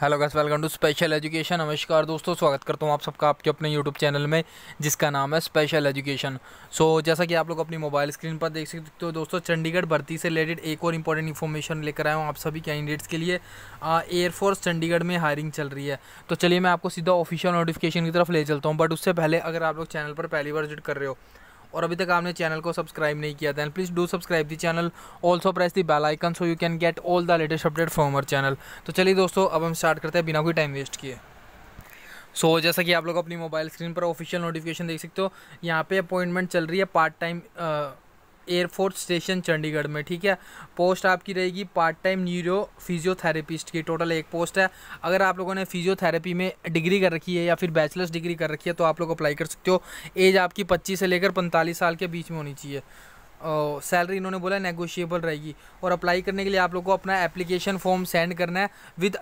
hello guys welcome to special education नमस्कार दोस्तों स्वागत करता हूँ आप सबका आपके अपने यूट्यूब चैनल में जिसका नाम है स्पेशल एजुकेशन सो जैसा कि आप लोग अपनी मोबाइल स्क्रीन पर देख सकते हो दोस्तों चंडीगढ़ भर्ती से रिलेटेड एक और इंपॉर्टेंट इन्फॉर्मेशन लेकर आया हूँ आप सभी कैंडिडेट्स के लिए एयरफोर्स चंडीगढ़ में हायरिंग चल रही है तो चलिए मैं आपको सीधा ऑफिशियल नोटिफिकेशन की तरफ ले चलता हूँ बट उससे पहले अगर आप लोग चैनल पर पहली बार विजिट कर रहे हो और अभी तक आपने चैनल को सब्सक्राइब नहीं किया then please do subscribe the channel also press the bell icon so you can get all the latest update from our channel तो चलिए दोस्तों अब हम स्टार्ट करते हैं बिना कोई टाइम वेस्ट किए सो so, जैसा कि आप लोग अपनी मोबाइल स्क्रीन पर ऑफिशियल नोटिफिकेशन देख सकते हो यहाँ पे अपॉइंटमेंट चल रही है part time air force station Chandigarh में ठीक है पोस्ट आपकी रहेगी पार्ट टाइम न्यूरो फिजियोथेरेपिस्ट की टोटल एक पोस्ट है अगर आप लोगों ने फिजियोथेरेपी में डिग्री कर रखी है या फिर बैचलर्स डिग्री कर रखी है तो आप लोग अप्लाई कर सकते हो एज आपकी पच्चीस से लेकर पैंतालीस साल के बीच में होनी चाहिए सैलरी इन्होंने बोला नेगोशिएबल रहेगी और अप्लाई करने के लिए आप लोग को अपना एप्लीकेशन फॉर्म सेंड करना है with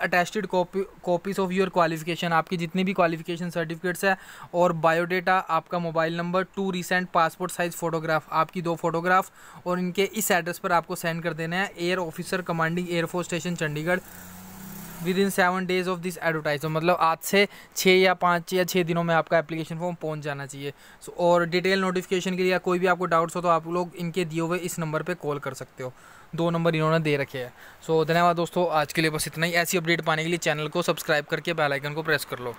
copy copies of your qualification आपकी जितनी भी क्वालिफिकेशन सर्टिफिकेट्स है और बायोडेटा आपका mobile number two recent passport size photograph आपकी दो फोटोग्राफ और इनके इस एड्रेस पर आपको सेंड कर देना है air officer commanding air force station Chandigarh within seven days of this advertise मतलब आज से छः या पाँच या छः दिनों में आपका एप्लीकेशन फॉर्म पहुंच जाना चाहिए सो so, और डिटेल नोटिफिकेशन के लिए कोई भी आपको डाउट्स हो तो आप लोग इनके दिए हुए इस नंबर पर कॉल कर सकते हो दो नंबर इन्होंने दे रखे हैं सो so, धन्यवाद दोस्तों आज के लिए बस इतना ही ऐसी अपडेट पाने के लिए चैनल को सब्सक्राइब करके बेलाइकन को प्रेस कर लो